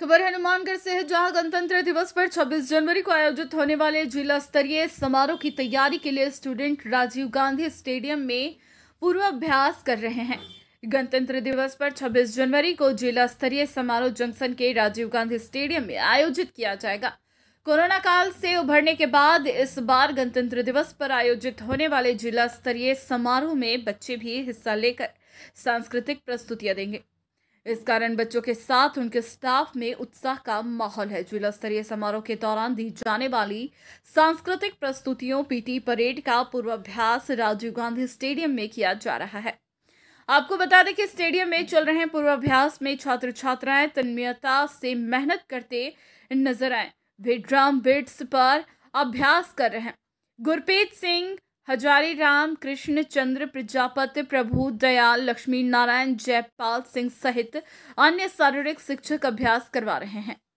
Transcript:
खबर है हनुमानगढ़ से है जहां गणतंत्र दिवस पर 26 जनवरी को आयोजित होने वाले जिला स्तरीय समारोह की तैयारी के लिए स्टूडेंट राजीव गांधी स्टेडियम में पूर्वाभ्यास कर रहे हैं गणतंत्र दिवस पर 26 जनवरी को जिला स्तरीय समारोह जंक्शन के राजीव गांधी स्टेडियम में आयोजित किया जाएगा कोरोना काल से उभरने के बाद इस बार गणतंत्र दिवस पर आयोजित होने वाले जिला स्तरीय समारोह में बच्चे भी हिस्सा लेकर सांस्कृतिक प्रस्तुतियां देंगे इस कारण बच्चों के साथ उनके स्टाफ में उत्साह का माहौल है जिला स्तरीय समारोह के दौरान दी जाने वाली सांस्कृतिक प्रस्तुतियों पीटी परेड का पूर्वाभ्यास राजीव गांधी स्टेडियम में किया जा रहा है आपको बता दें कि स्टेडियम में चल रहे पूर्वाभ्यास में छात्र छात्राएं तन्मयता से मेहनत करते नजर आए वे ड्रम बिट्स पर अभ्यास कर रहे हैं गुरप्रीत सिंह हजारी राम कृष्ण चंद्र प्रजापत प्रभु दयाल लक्ष्मी नारायण जयपाल सिंह सहित अन्य शारीरिक शिक्षक अभ्यास करवा रहे हैं